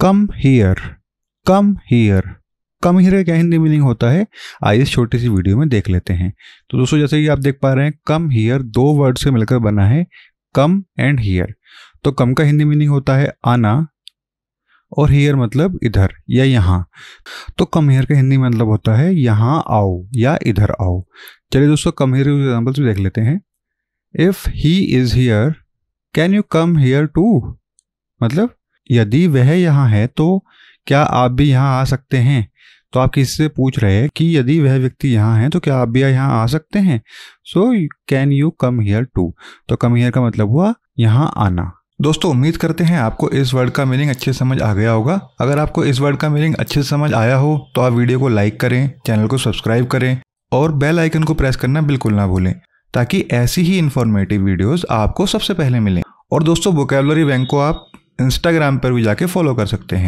come here come here come here क्या Hindi meaning होता है आइए इस छोटी सी वीडियो में देख लेते हैं तो दोस्तों जैसे कि आप देख पा रहे हैं कम हीयर दो वर्ड से मिलकर बना है कम एंड हीयर तो कम का हिंदी मीनिंग होता है आना और हीयर मतलब इधर या यहाँ तो कम हेयर का हिंदी मतलब होता है यहाँ आओ या इधर आओ चलिए दोस्तों कम हेयर एग्जाम्पल से देख लेते हैं if he is here can you come here too मतलब यदि वह यहाँ है तो क्या आप भी यहाँ आ सकते हैं तो आप किससे पूछ रहे हैं कि यदि वह व्यक्ति यहाँ है तो क्या आप भी यहाँ आ सकते हैं so can you come here too तो कम हेयर का मतलब हुआ यहाँ आना दोस्तों उम्मीद करते हैं आपको इस वर्ड का मीनिंग अच्छे समझ आ गया होगा अगर आपको इस वर्ड का मीनिंग अच्छे समझ आया हो तो आप वीडियो को लाइक करें चैनल को सब्सक्राइब करें और बेल आइकन को प्रेस करना बिल्कुल ना भूलें ताकि ऐसी ही इन्फॉर्मेटिव वीडियोस आपको सबसे पहले मिलें और दोस्तों वोकेबलरी बैंक को आप इंस्टाग्राम पर भी जाके फॉलो कर सकते हैं